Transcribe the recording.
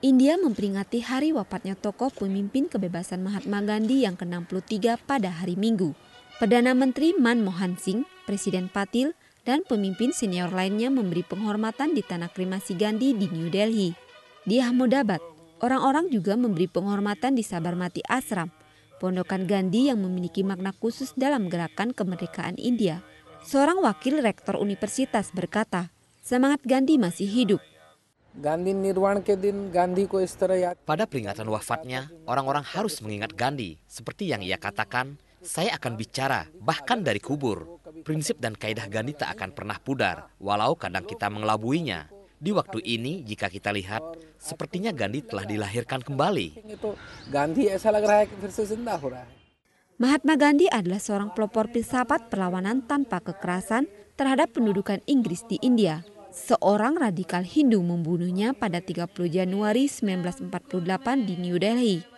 India memperingati hari wafatnya tokoh pemimpin kebebasan Mahatma Gandhi yang ke-63 pada hari Minggu. Perdana Menteri Manmohan Singh, Presiden Patil, dan pemimpin senior lainnya memberi penghormatan di tanah kremasi Gandhi di New Delhi. Di Ahmedabad, orang-orang juga memberi penghormatan di Sabarmati Asram, pondokan Gandhi yang memiliki makna khusus dalam gerakan kemerdekaan India. Seorang wakil rektor universitas berkata, semangat Gandhi masih hidup Gandhi निर्वाण ke din Gandhi ko is tarah yaad. Pada peringatan wafatnya, orang-orang harus mengingat Gandhi seperti yang ia katakan, saya akan bicara bahkan dari kubur. Prinsip dan kaidah Gandhi tak akan pernah pudar walau kadang kita mengelabuinya. Di waktu ini jika kita lihat, sepertinya Gandhi telah dilahirkan kembali. Gandhi Mahatma Gandhi adalah seorang pelopor filsafat perlawanan tanpa kekerasan terhadap pendudukan Inggris di India seorang radikal Hindu membunuhnya pada 30 Januari 1948 di New Delhi.